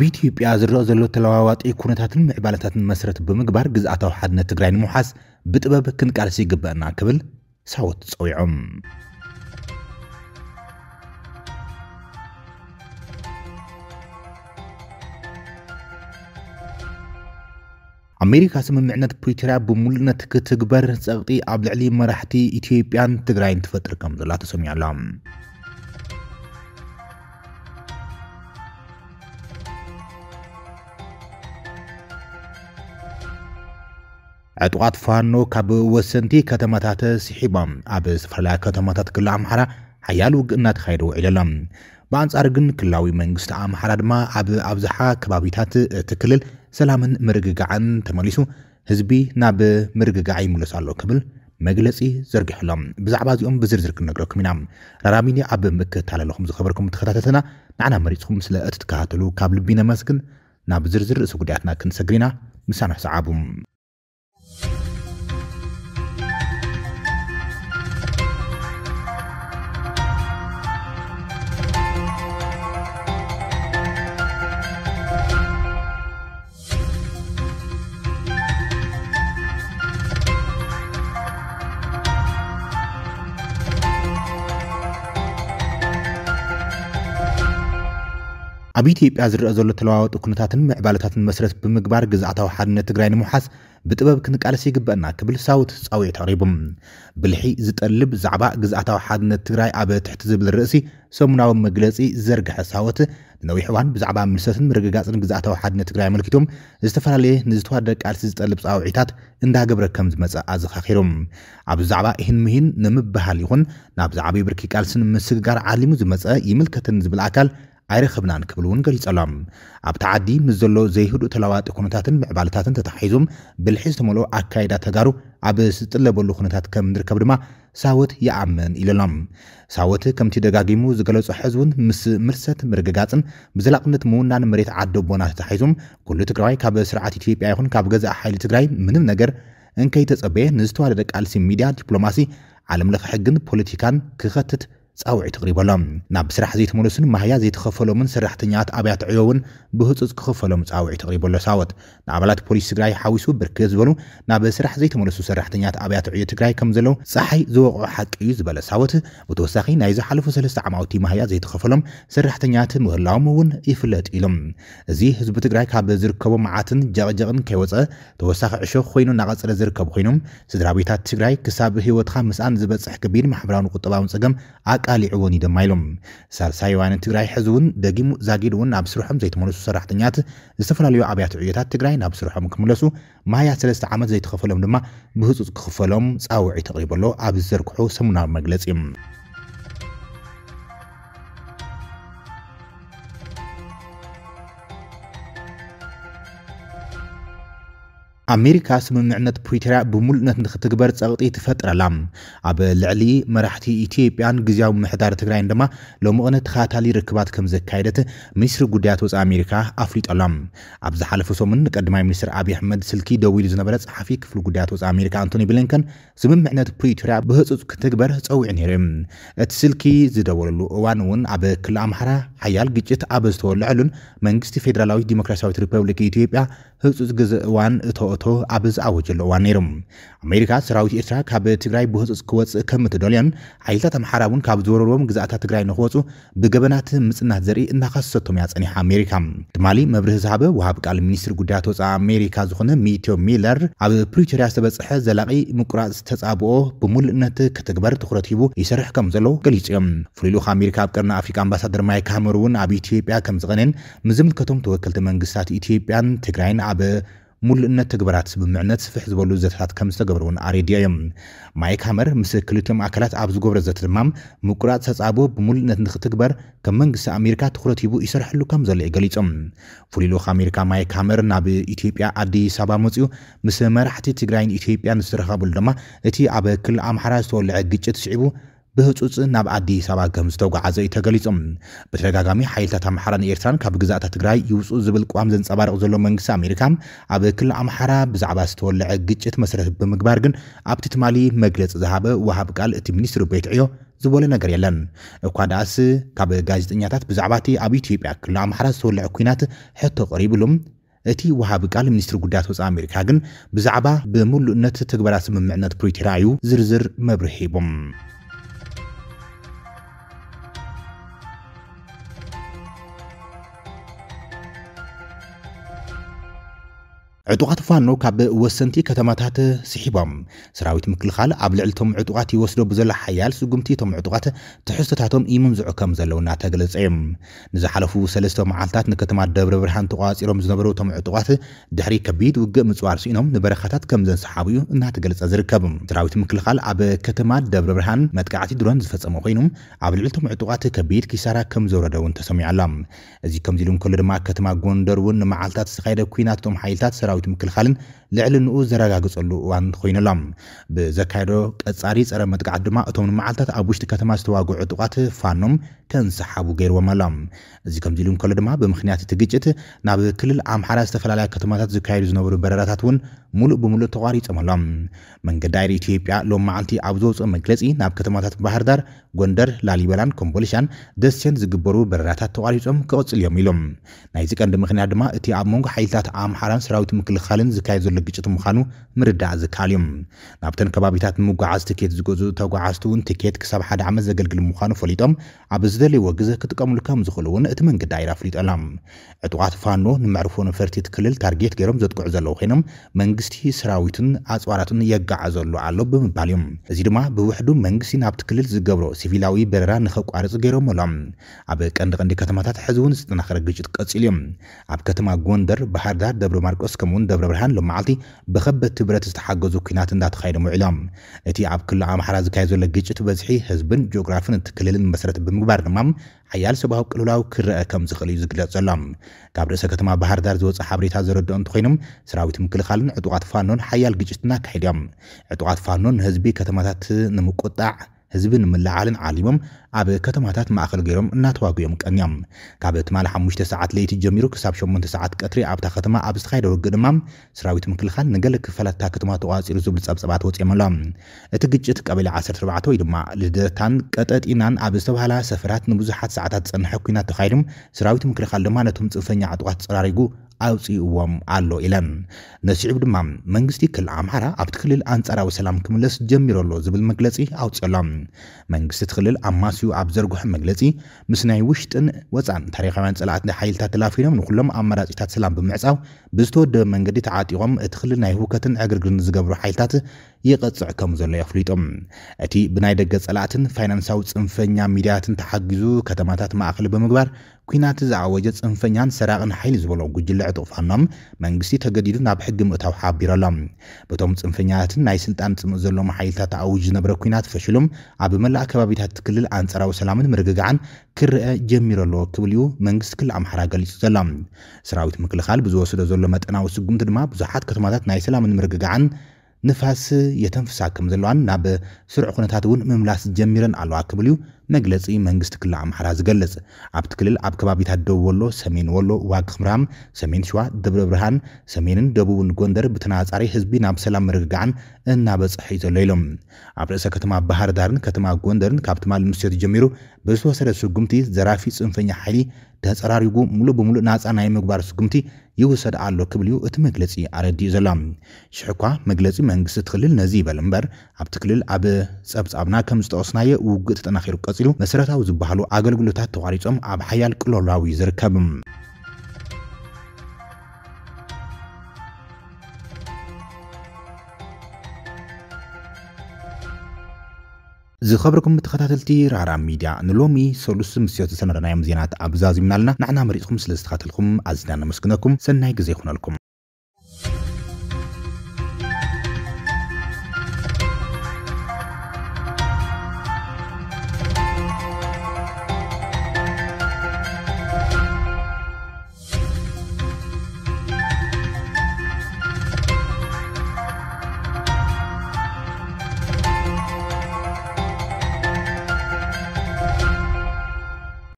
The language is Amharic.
ኣብ ኢትዮጵያ ዝረአ ዘሎ ተለዋዋጢ ኩነታትን ምዕባለታትን መሰረት ብምግባር ግዝኣታዊ ሓድነት ትግራይ ንምውሓስ ብጥበብ ክንቃልሲ ይግበአና ክብል ሳወት ፀዊዖም ኣሜሪካ ስምምዕነት ፕሪቶርያ ብምሉእነት ክትግበር ፀቕጢ ኣብ ልዕሊ መራሕቲ ኢትዮጵያን ትግራይን ትፈጥር ከም ዘላ ተሰሚዑ ኣሎ ዕጡቓት ፋኖ ካብ ወሰንቲ ከተማታት ስሒቦም ኣብ ዝተፈላለዩ ከተማታት ክልል ኣምሓራ ሓያል ውግእ እናተኻየደ ውዒሉ ኣሎም ብኣንጻር ግን ክልላዊ መንግስቲ ኣምሓራ ድማ ኣብ ኣብዝሓ ከባቢታት እቲ ክልል ሰላምን ምርግጋዕን ተመሊሱ ህዝቢ ናብ ምርግጋዕ ይምለስ ኣሎ ክብል መግለፂ ዘርጊሑሎም ብዛዕባ እዚኦም ብዝርዝር ክንነግረኩም ኢና ራራሚኒ ኣብ ምክትታል ኣለኹም ዝኸበርኩም ተኸታተልና ንዓና መሪፅኩም ስለ እትትከታተሉ ካብ ልቢ ነመስግን ናብ ዝርዝር ርእሲ ጉዳያትና ክንሰግር ኢና ምሳና ሰዓቡ ኣብ ኢትዮጵያ ዝረአ ዘሎ ተለዋወጡ ኩነታትን ምዕባለታትን መሰረት ብምግባር ግዝኣታዊ ሓድነት ትግራይ ንምውሓስ ብጥበብ ክንቃለስ ይግበአና ክብል ሳውት ፃውየ ተቕሪቡ ብልሒ ዝጠልብ ዛዕባ ግዝኣታዊ ሓድነት ትግራይ ኣብ ትሕቲ ዝብል ርእሲ ሰሙናዊ መግለፂ ዘርግሐ ሳወት ንነዊሕ እዋን ብዛዕባ ምልሰትን ምርግጋፅን ግዝኣታዊ ሓድነት ትግራይ ኣመልኪቶም ዝተፈላለየ ንዝተዋደደ ቃልሲ ዝጠልብ ፃውዒታት እንዳገብረ ከም ዝመፀ ኣዘኻኺሩ ኣብ ዛዕባ ይህን ምሂን ንምብሃል ይኹን ናብ ዛዕባ ብርኪ ቃልሲ ንምስግጋር ዓሊሙ ዝመፀ ይምልከትን ዝብል ኣካል ኣይረኸብናን ክብል እውን ገሊጹ ኣሎም ኣብቲ ዓዲ ምስ ዘሎ ዘይህዱእ ተለዋጢ ኩነታትን ምዕባልታትን ተተሓሒዙም ብልሒ ዝተመልኦ ኣካይዳ ተጋሩ ኣብ ዝጥለበሉ ኩነታት ከም ንርከብ ድማ ሳወት ይኣምን ኢሉ ኣሎም ሳወት ከምቲ ደጋጊሙ ዝገለጹ ሕዝውን ምስ ምርሰት ምርግጋፅን ብዘላቕነት ምውናን መሬት ዓዲ ቦና ተተሓሒዙም ኩሉ ትግራዋይ ካብ ስርዓት ኢትዮጵያ ይኹን ካብ ገዛእ ሓይሊ ትግራይ ምንም ነገር እንከይተጸበየ ንዝተዋደደ ቃልሲ ሚድያ ዲፕሎማሲ ዓለም ለኸ ሕግን ፖለቲካን ክኸትት ጻውዒት ቅሪበሎም ናብ ስራሕ ዘይተመለሱን ማህያ ዘይተኸፈሎምን ሰራሕተኛታት ኣብያት ዕዮ እውን ብህፁፅ ክኸፈሎም ጻውዒት ቅሪበሎ ሳወት ንኣባላት ፖሊስ ትግራይ ሓዊሱ ብርክት ዝበሉ ናብ ስራሕ ዘይተመለሱ ሰራሕተኛታት ኣብያት ዕዮ ትግራይ ከም ዘለዉ ፀሓይ ዝወቕዑ ሓቂ እዩ ዝበለ ሳወት ብተወሳኺ ናይ ዝሓለፉ ሰለስተ ዓማውቲ ማህያ ዘይተኸፈሎም ሰራሕተኛታት ምህላዎም እውን ይፍለጥ ኢሎም እዚ ህዝቢ ትግራይ ካብ ዝርከቦ መዓትን ጀቕጀቕን ከይወፀ ተወሳኺ ዕሾክ ኮይኑ እናቐፅለ ዝርከብ ኮይኑ ስድራ ቤታት ትግራይ ክሳብ ሂወትካ ምስኣን ዝበፅሕ ከቢድ ማሕበራውን ቁጠባውን ፀገም ኣቃ ኣቃሊዕዎን እዩ ድማ ኢሎም ሳልሳይ ዋንን ትግራይ ሕዚ እውን ደጊሙ ዛጊድ እውን ናብ ስርሖም ዘይተመለሱ ሰራሕተኛት ዝተፈላለዩ ኣብያት ዕዮታት ትግራይ ናብ ስርሖም ክምለሱ ማህያት ሰለስተ ዓመት ዘይተኸፈሎም ድማ ብህፁፅ ክኽፈሎም ፃውዒ ተቕሪበሎ ኣብ ዘርግሑ ሰሙናዊ መግለፂ እዩ ኣሜሪካ ስምምዕነት ፕሪቶርያ ብሙሉእነት ንክትግበር ፀቕጢ ትፈጥር ኣላ ኣብ ልዕሊ መራሕቲ ኢትዮጵያን ግዜያዊ ምሕዳር ትግራይን ድማ ሎሚ ቕነ ተኸታታሊ ርክባት ከም ዘካየደት ሚኒስትሪ ጉዳያት ወፃኢ ኣሜሪካ ኣፍሊጠሎ ኣብ ዝሓለፈ ሰሙን ንቀዳማይ ሚኒስትር ኣብዪ ኣሕመድ ስልኪ ደው ኢሉ ዝነበረ ፀሓፊ ክፍሊ ጉዳያት ወፃኢ ኣሜሪካ ኣንቶኒ ብሊንከን ስምምዕነት ፕሪቶርያ ብህፁፅ ክትግበር ፀዊዑ ነይሩ እቲ ስልኪ ዝደወለሉ እዋን እውን ኣብ ክልል ኣምሓራ ሓያል ግጭት ኣብ ዝተወልዐሉን መንግስቲ ፌደራላዊት ዲሞክራስያዊት ሪፐብሊክ ኢትዮጵያ ህፁፅ ግዜ እዋን እተ መቶ ኣብ ዝኣወጀሉ እዋን ነይሮም ኣሜሪካ ሰራዊት ኤርትራ ካብ ትግራይ ብህፁፅ ክወፅእ ከም እትደልዮን ሓይልታት ኣምሓራ እውን ካብ ዝወረርዎም ግዛእታት ትግራይ ንክወፁ ብገበናት ምፅናት ዘርኢ እናኸሰቶም እያ ፀኒሓ ኣሜሪካ ትማሊ መብርህ ዝሃበ ውሃብ ቃል ሚኒስትሪ ጉዳያት ወፃኢ ኣሜሪካ ዝኾነ ሚቴዮ ሚለር ኣብ ፕሪቶርያ ዝተበፅሐ ዘላቂ ምቁራፅ ዝተፃብኦ ብሙሉእነት ክትግበር ትኩረት ሂቡ ይሰርሕ ከም ዘሎ ገሊፁ እዮም ፍሉሉ ልኡክ ኣሜሪካ ኣብ ቀርና ኣፍሪካ ኣምባሳደር ማይክ ሃመር እውን ኣብ ኢትዮጵያ ከም ዝቐነን ምዝምልከቶም ተወከልቲ መንግስታት ኢትዮጵያን ትግራይን ኣብ ሙሉእነት ትግበራት ስምምዕነት ስፍሕ ዝበሉ ዘተታት ከም ዝተገብሩ እውን ኣሬድዮ እዮም ማይክ ሃመር ምስ ክልትዮም ኣካላት ኣብ ዝገብረ ዘተ ድማ ምቁራፅ ተፃቦ ብሙሉእነት ንክትግበር ከም መንግስቲ ኣሜሪካ ትኩረት ሂቡ ይሰርሐሉ ከም ዘሎ እዩ ገሊፆም ፍሉይ ልኡክ ኣሜሪካ ማይክ ሃመር ናብ ኢትዮጵያ ኣዲስ ኣበባ መፅኡ ምስ መራሕቲ ትግራይን ኢትዮጵያን ዝተረኸብሉ ድማ እቲ ኣብ ክልል ኣምሓራ ዝተወልዐ ግጭት ስዒቡ ብህፁፅ ናብ ኣዲስ ኣበባ ከም ዝተጓዓዘ እዩ ተገሊፆም ብተደጋጋሚ ሓይልታት ኣምሓራን ኤርትራን ካብ ግዛእታት ትግራይ ይውፁ ዝብል ቋም ዘንፀባርቕ ዘሎ መንግስቲ ኣሜሪካ ኣብ ክልል ኣምሓራ ብዛዕባ ዝተወልዐ ግጭት መሰረት ብምግባር ግን ኣብቲ ትማሊ መግለፂ ዝሃበ ውሃብ ቃል እቲ ሚኒስትሪ ቤት ዕዮ ዝበሎ ነገር የለን እኳ ደኣስ ካብ ጋዜጠኛታት ብዛዕባ እቲ ኣብ ኢትዮጵያ ክልል ኣምሓራ ዝተወልዐ ኩናት ሕቶ ቀሪቡሉም እቲ ወሃቢ ቃል ሚኒስትሪ ጉዳያት ወፃኢ ኣሜሪካ ግን ብዛዕባ ብምሉእነት ትግበራ ስምምዕነት ፕሪቴራ እዩ ዝርዝር መብርሂ ሂቦም ዕጡቓት ፋኖ ካብ ወሰንቲ ከተማታት ስሒቦም ሰራዊት ምክልኻል ኣብ ልዕልቶም ዕጡቓት ይወስዶ ብዘሎ ሓያል ስጉምቲ እቶም ዕጡቓት ትሕዝቶታቶም ይምንዝዑ ከም ዘለዉ እናተገለጸ እዩ ንዝሓለፉ ሰለስተ መዓልትታት ንከተማ ደብረ ብርሃን ተቋፂሮም ዝነበሩ እቶም ዕጡቓት ድሕሪ ከቢድ ውግእ ምፅዋር ስኢኖም ንበረኻታት ከም ዘንሰሓቡ እዩ እናተገለጸ ዝርከብ ሰራዊት ምክልኻል ኣብ ከተማ ደብረ ብርሃን መጥቃዕቲ ድሮን ዝፈጸመ ኮይኑ ኣብ ልዕልቶም ዕጡቓት ከቢድ ኪሳራ ከም ዘውረደ እውን ተሰሚዑ ኣሎ እዚ ከምዚ ኢሉ እንከሎ ድማ ከተማ ጎንደር እውን ንመዓልትታት ዝተኻየደ ኩናት እቶም ሓይልታት ሰራዊት ዓውዲ ምክልኻልን ልዕልንኡ ዘረጋግፀሉ እዋን ኮይኑሎም ብዘካየዶ ቀጻሪ ፀረ መጥቃዕት ድማ እቶም ንመዓልትታት ኣብ ውሽጢ ከተማ ዝተዋግዑ ጥቋት ፋኖም ከንሰሓቡ ገይርዎም ኣሎም እዚ ከምዚ ኢሉ እንከሎ ድማ ብምክንያት እቲ ግጭት ናብ ክልል ኣምሓራ ዝተፈላለያ ከተማታት ዝካየዱ ዝነበሩ በረራታት እውን ሙሉእ ብሙሉእ ተቋሪፆም ኣሎም መንገዲ ኣየር ኢትዮጵያ ሎም መዓልቲ ኣብ ዘውፅኦ መግለፂ ናብ ከተማታት ባህር ዳር ጎንደር ላሊበላን ኮምቦልሻን ደሴን ዝግበሩ በረራታት ተቋሪፆም ክቕፅል እዮም ኢሎም ናይዚ ቀንዲ ምክንያት ድማ እቲ ኣብ መንጎ ሓይልታት ኣምሓራን ሰራዊት ምክልኻልን ዝካየድ ዘሎ ዘሎ ግጭት ምዃኑ ምርዳእ ዝከኣል እዮም ናብተን ከባቢታት ምጓዓዝ ትኬት ዝገዝኡ ተጓዓዝቲ እውን ትኬት ክሳብ ሓደ ዓመት ዘገልግል ምዃኑ ፈሊጦም ኣብ ዝደለይዎ ግዜ ክጥቀምሉ ከም ዝኽእሉ እውን እቲ መንገዲ ኣኢር ፍሊጦላ ዕጡቃት ፋኖ ንምዕርፎ ነፈርቲ እቲ ክልል ታርጌት ገይሮም ዘጥቅዑ ዘለዉ ኮይኖም መንግስቲ ሰራዊትን ኣፅዋራትን የጋዓዘሉ ኣሎ ብምባል እዮም እዚ ድማ ብውሕዱ መንግስቲ ናብቲ ክልል ዝገብሮ ሲቪላዊ በረራ ንኸቋርፅ ገይሮም ኣሎም ኣብ ቀንዲ ቀንዲ ከተማታት ሕዚ እውን ዝጠናኸረ ግጭት ቀፂሉ እዮም ኣብ ከተማ ጎንደር ባህርዳር ደብረ ማርቆስ ከምኡውን ደብረ ብርሃን ሎመዓልቲ መራሕቲ ብከበድቲ ብረት ዝተሓገዙ ኩናት እንዳተኻይደሙ ኢሎም እቲ ኣብ ክልል ኣምሓራ ዝካየ ዘሎ ግጭት በዝሒ ህዝብን ጂኦግራፍን እቲ ክልልን መሰረት ብምግባር ድማ ሓያል ሰብሃዊ ቅልውላዊ ክረአ ከም ዝኽእል እዩ ዝግለጽ ዘሎም ካብ ርእሰ ከተማ ባህር ዳር ዝወፅእ ሓበሬታ ዘረድኦ እንተኮይኖም ሰራዊት ምክልኻልን ዕጡቓት ፋኖን ሓያል ግጭትና ካሒድ እዮም ዕጡቓት ፋኖን ህዝቢ ከተማታት ንምቁጣዕ ህዝብን ምልዓልን ዓሊሞም ኣብ ከተማታት ማእኸል ገይሮም እናተዋግዮም ቀኒዮም ካብ ትማል 5 ሰዓት ለይቲ ጀሚሩ ክሳብ 8 ሰዓት ቀትሪ ኣብታ ከተማ ኣብ ዝተኻየደ ውግእ ድማ ሰራዊት ምክልኻል ንገለ ክፈላትታ ከተማ ተቋፂሩ ዝብል ፀብፀባት ወፂኦም ኣሎ እቲ ግጭት ቀበሌ 14 ወይ ድማ ልደታን ቀጠጢናን ኣብ ዝተባህላ ሰፈራት ንብዙሓት ሰዓታት ዝፀንሐ ኩናት ተኻይዱ ሰራዊት ምክልኻል ድማ ነቶም ፅንፈኛ ዕጡቃት ፀራሪጉ ኣውፂእዎም ኣሎ ኢለን ነስዑብ ድማ መንግስቲ ክልል ኣምሓራ ኣብቲ ክልል ኣንጻራዊ ሰላም ክምለስ ጀሚሩ ዝብል መግለፂ ኣውፅሎም መንግስቲ እቲ ክልል ኣብ ማስዩ ኣብ ዘርግሖ መግለፂ ምስ ናይ ውሽጥን ወፃን ታሪካውያን ፀላእት ሓይልታት ተላፊኖም ንኩሎም ኣማራፂታት ሰላም ብምዕፃው ብዝተወደበ መንገዲ ተዓጢቖም እቲ ክልል ናይ ህውከትን ዕግርግርን ዝገብሩ ሓይልታት ይቐፅዕ ከም ዘሎ ኣፍሊጦም እቲ ብናይ ደገ ጸላእትን ፋይናንሳዊ ጽንፈኛ ሚድያትን ተሓጊዙ ከተማታት ማእኸል ብምግባር ኩናት ዝዓወጀ ጽንፈኛን ሰራቕን ሓይሊ ዝበሎ ጉጅለ ዕጡቕፋኖም መንግስቲ ተገዲዱ ናብ ሕጊ ምእታው ሓቢሮሎም ኣሎም በቶም ጽንፈኛትን ናይ ስልጣን ጽምእ ዘሎም ሓይልታት ኣውጅ ዝነበረ ኩናት ፈሽሉም ኣብ መላእ ከባቢታት ክልል ኣንጻራዊ ሰላምን ምርግጋዕን ክርአ ጀሚሩ ኣለዎ ክብል እዩ መንግስቲ ክልል ኣምሓራ ገሊጹ ዘሎ ሰራዊት ምክልኻል ብዝወስዶ ዘሎ መጠናዊ ስጉምቲ ድማ ብዙሓት ከተማታት ናይ ሰላምን ምርግጋዕን ንፋስ የተንፍሳ ከም ዘለዋን ናብ ስሩዕ ኩነታት እውን ምምላስ ጀሚረን ኣለዋ ክብል እዩ መግለጺ መንግስት ክልል ኣምሓራ ዝገለጽ ኣብቲ ክልል ኣብ ከባቢታት ደቡብ ወሎ ሰሜን ወሎ ዋግ ኽምራም ሰሜን ሸዋ ደብረ ብርሃን ሰሜንን ደቡብን ጎንደር ብተናጻሪ ህዝቢ ናብ ሰላም ምርግጋዕን እናበጽሐ እዩ ዘሎ ኢሎም ኣብ ርእሰ ከተማ ባህር ዳርን ከተማ ጎንደርን ካብ ትማል ምሽት ጀሚሩ ብዝተወሰደ ስጉምቲ ዘራፊ ፅንፈኛ ሓይሊ ተፀራሪጉ ሙሉእ ብምሉእ ናፃ ናይ ምግባር ስጉምቲ ይውሰድ ኣሎ ክብል እዩ እቲ መግለፂ ኣረዲኡ ዘሎ ሽሕ እኳ መግለፂ መንግስቲ ትክልል ነዚ ይበል እምበር ኣብቲ ክልል ኣብ ፀብፃብና ከም ዝጠቀስናየ ውግእ ተጠናኺሩ ቀፂሉ ቀፂሉ መሰረታዊ ዝበሃሉ ኣገልግሎታት ተዋሪፆም ኣብ ሓያል ቅልላው እዩ ዝርከብ ዝኸብርኩም ተኸታተልቲ ራራ ሚድያ ንሎሚ ሰሉስ ምስዮት ዝሰመረናዮም ዜናት ኣብዛዚምና ኣለና ንሕና መሪፅኩም ስለ ዝተኸተልኩም ኣዝና ነመስግነኩም ሰናይ ግዜ ይኹነልኩም